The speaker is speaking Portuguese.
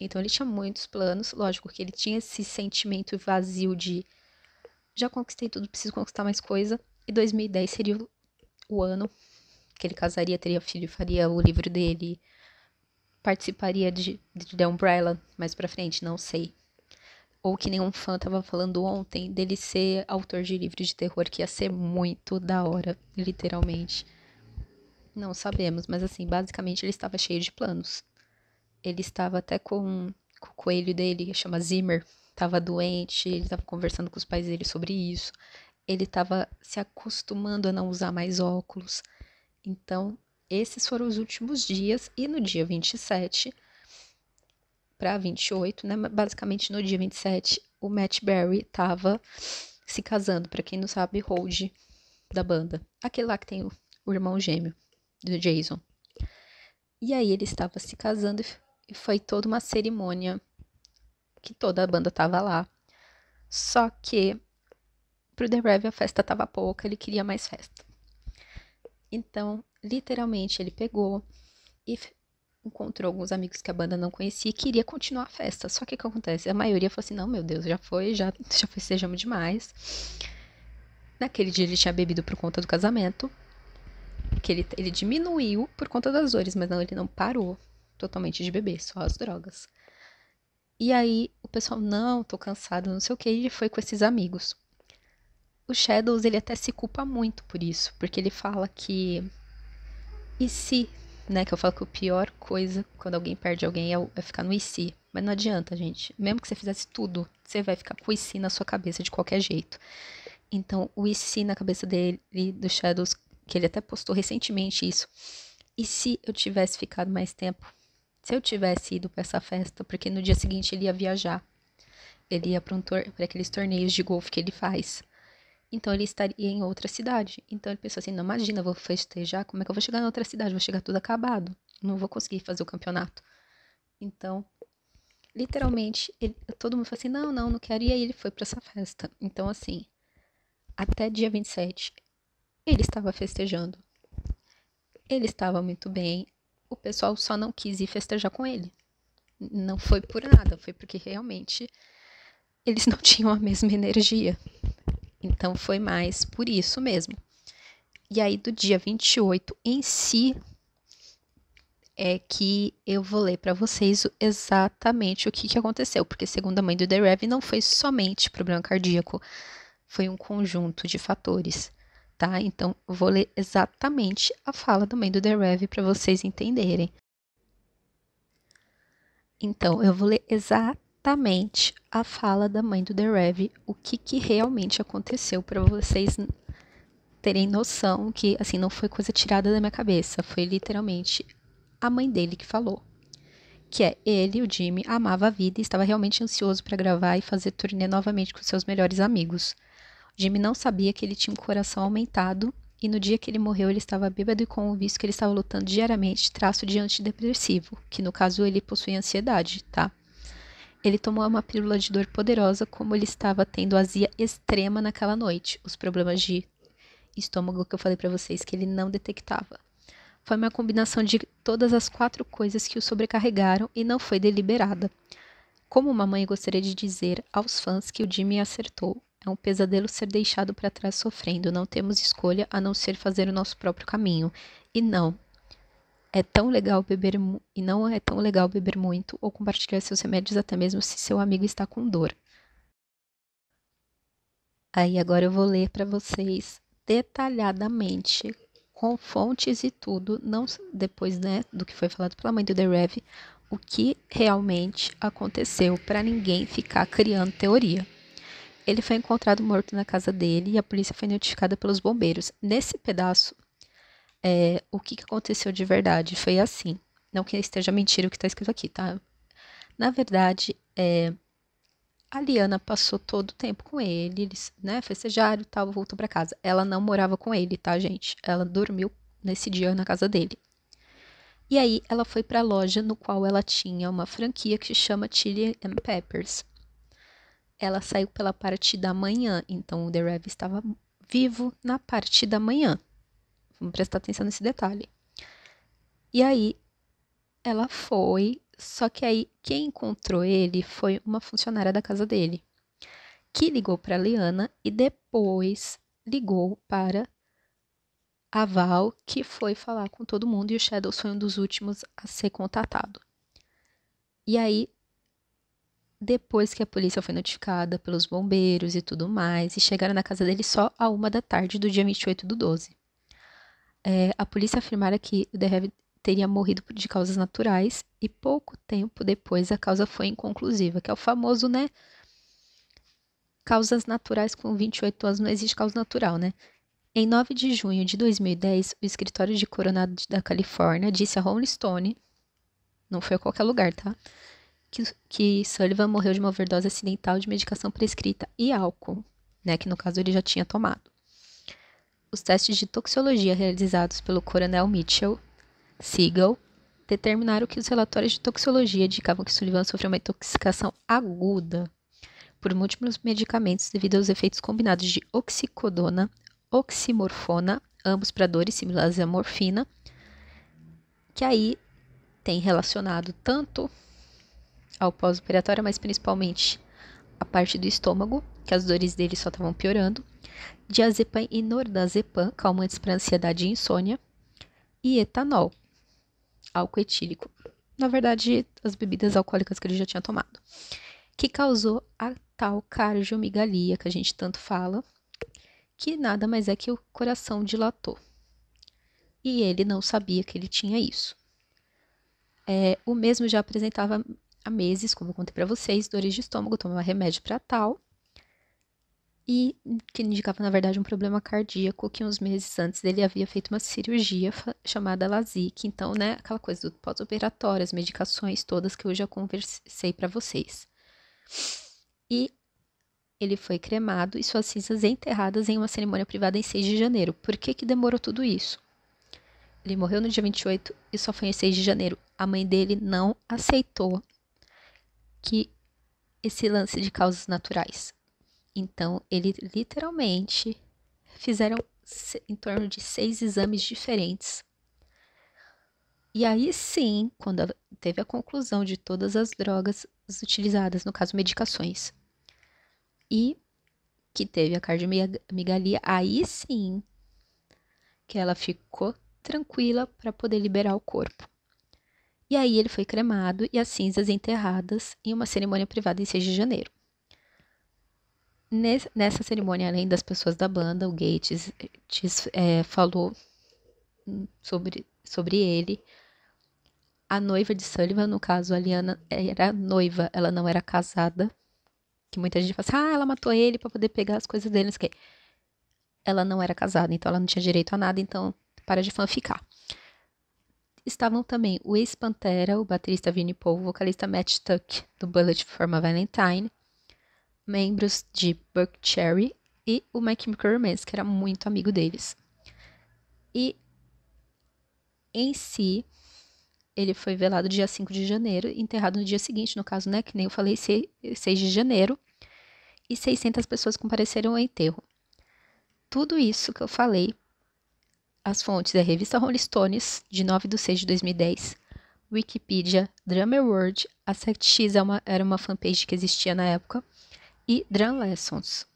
Então ele tinha muitos planos, lógico que ele tinha esse sentimento vazio de já conquistei tudo, preciso conquistar mais coisa. E 2010 seria o ano que ele casaria, teria filho, faria o livro dele, participaria de, de The Umbrella mais pra frente, não sei. Ou que nenhum fã tava falando ontem dele ser autor de livros de terror, que ia ser muito da hora, literalmente. Não sabemos, mas assim, basicamente ele estava cheio de planos ele estava até com, com o coelho dele, que chama Zimmer, estava doente, ele estava conversando com os pais dele sobre isso. Ele estava se acostumando a não usar mais óculos. Então, esses foram os últimos dias e no dia 27 para 28, né? Basicamente no dia 27, o Matt Berry estava se casando, para quem não sabe, Hold da banda. Aquele lá que tem o, o irmão gêmeo do Jason. E aí ele estava se casando e foi toda uma cerimônia que toda a banda tava lá. Só que pro The Rev a festa tava pouca, ele queria mais festa. Então, literalmente, ele pegou e encontrou alguns amigos que a banda não conhecia e queria continuar a festa. Só que o que acontece? A maioria falou assim: não, meu Deus, já foi, já, já festejamos demais. Naquele dia ele tinha bebido por conta do casamento, que ele, ele diminuiu por conta das dores, mas não, ele não parou totalmente de bebê, só as drogas. E aí o pessoal, não, tô cansado, não sei o que, e foi com esses amigos. O Shadows, ele até se culpa muito por isso, porque ele fala que. E se? Né, que eu falo que a pior coisa quando alguém perde alguém é, é ficar no e se. Mas não adianta, gente. Mesmo que você fizesse tudo, você vai ficar com o e se na sua cabeça de qualquer jeito. Então, o e se na cabeça dele, do Shadows, que ele até postou recentemente isso. E se eu tivesse ficado mais tempo? se eu tivesse ido para essa festa, porque no dia seguinte ele ia viajar. Ele ia para um tor aqueles torneios de golfe que ele faz. Então ele estaria em outra cidade. Então ele pensou assim: não imagina, vou festejar, como é que eu vou chegar em outra cidade? Vou chegar tudo acabado. Não vou conseguir fazer o campeonato. Então, literalmente, ele, todo mundo falou assim: não, não, não quero. E aí ele foi para essa festa. Então, assim, até dia 27, ele estava festejando. Ele estava muito bem, o pessoal só não quis ir festejar com ele. Não foi por nada, foi porque realmente eles não tinham a mesma energia. Então foi mais por isso mesmo. E aí do dia 28 em si é que eu vou ler para vocês exatamente o que, que aconteceu, porque segundo a mãe do The Rev não foi somente problema cardíaco, foi um conjunto de fatores tá? Então, eu vou ler exatamente a fala também do Rev para vocês entenderem. Então, eu vou ler exatamente a fala da mãe do Rev, o que, que realmente aconteceu para vocês terem noção que, assim, não foi coisa tirada da minha cabeça, foi literalmente a mãe dele que falou. Que é, ele, o Jimmy, amava a vida e estava realmente ansioso para gravar e fazer turnê novamente com seus melhores amigos. Jimmy não sabia que ele tinha um coração aumentado e no dia que ele morreu ele estava bêbado e com o visto que ele estava lutando diariamente, traço de antidepressivo, que no caso ele possuía ansiedade, tá? Ele tomou uma pílula de dor poderosa como ele estava tendo azia extrema naquela noite, os problemas de estômago que eu falei para vocês que ele não detectava. Foi uma combinação de todas as quatro coisas que o sobrecarregaram e não foi deliberada. Como uma mãe gostaria de dizer aos fãs que o Jimmy acertou, é um pesadelo ser deixado para trás sofrendo. Não temos escolha a não ser fazer o nosso próprio caminho. E não. É tão legal beber e não é tão legal beber muito ou compartilhar seus remédios até mesmo se seu amigo está com dor. Aí agora eu vou ler para vocês detalhadamente com fontes e tudo, não depois né, do que foi falado pela mãe do The Rev, o que realmente aconteceu para ninguém ficar criando teoria. Ele foi encontrado morto na casa dele e a polícia foi notificada pelos bombeiros. Nesse pedaço, é, o que, que aconteceu de verdade foi assim. Não que esteja mentira o que está escrito aqui, tá? Na verdade, é, a Liana passou todo o tempo com ele, eles, né, festejaram e tal, voltou para casa. Ela não morava com ele, tá, gente? Ela dormiu nesse dia na casa dele. E aí ela foi para a loja no qual ela tinha uma franquia que se chama Chili and Peppers ela saiu pela parte da manhã, então o The Rev estava vivo na parte da manhã. Vamos prestar atenção nesse detalhe. E aí ela foi, só que aí quem encontrou ele foi uma funcionária da casa dele, que ligou para Liana e depois ligou para a Val, que foi falar com todo mundo e o Shadows foi um dos últimos a ser contatado. E aí depois que a polícia foi notificada pelos bombeiros e tudo mais, e chegaram na casa dele só a uma da tarde do dia 28 do 12. É, a polícia afirmara que o Dereve teria morrido de causas naturais e pouco tempo depois a causa foi inconclusiva, que é o famoso, né? Causas naturais com 28 anos não existe causa natural, né? Em 9 de junho de 2010, o escritório de Coronado da Califórnia disse a Rolling Stone, não foi a qualquer lugar, tá? que, que Sullivan morreu de uma overdose acidental de medicação prescrita e álcool, né, que no caso ele já tinha tomado. Os testes de toxicologia realizados pelo coronel Mitchell Siegel determinaram que os relatórios de toxicologia indicavam que Sullivan sofreu uma intoxicação aguda por múltiplos medicamentos devido aos efeitos combinados de oxicodona, oximorfona, ambos para dores similares à morfina, que aí tem relacionado tanto ao pós-operatório, mas principalmente a parte do estômago, que as dores dele só estavam piorando, diazepam e nordazepam, calmantes para ansiedade e insônia, e etanol, álcool etílico. Na verdade, as bebidas alcoólicas que ele já tinha tomado, que causou a tal cardiomegalia que a gente tanto fala, que nada mais é que o coração dilatou. E ele não sabia que ele tinha isso. É, o mesmo já apresentava há meses, como eu contei para vocês, dores de estômago, tomava remédio para tal. E que indicava, na verdade, um problema cardíaco, que uns meses antes ele havia feito uma cirurgia chamada LASIK. Então, né, aquela coisa do pós-operatório, as medicações todas que eu já conversei para vocês. E ele foi cremado e suas cinzas enterradas em uma cerimônia privada em 6 de janeiro. Por que, que demorou tudo isso? Ele morreu no dia 28 e só foi em 6 de janeiro. A mãe dele não aceitou que esse lance de causas naturais. Então, ele literalmente fizeram em torno de seis exames diferentes. E aí sim, quando teve a conclusão de todas as drogas utilizadas, no caso medicações, e que teve a cardiomigalia, aí sim que ela ficou tranquila para poder liberar o corpo. E aí ele foi cremado e as cinzas enterradas em uma cerimônia privada em 6 de janeiro. Nessa cerimônia, além das pessoas da banda, o Gates é, falou hum, sobre, sobre ele. A noiva de Sullivan, no caso, a Liana era noiva, ela não era casada. Que muita gente fala assim, ah, ela matou ele para poder pegar as coisas dele, não sei o quê. Ela não era casada, então ela não tinha direito a nada, então para de fanficar estavam também o ex-Pantera, o baterista Vinnie Paul, o vocalista Matt Tuck, do Bullet for My Valentine, membros de Buck Cherry e o Mike Micromance, que era muito amigo deles. E em si, ele foi velado dia 5 de janeiro, enterrado no dia seguinte, no caso, né, que nem eu falei, 6 de janeiro, e 600 pessoas compareceram ao enterro. Tudo isso que eu falei as fontes é a revista Rolling Stones, de 9 de 6 de 2010, Wikipedia, Drummer World, a 7x é era uma fanpage que existia na época, e Drum Lessons.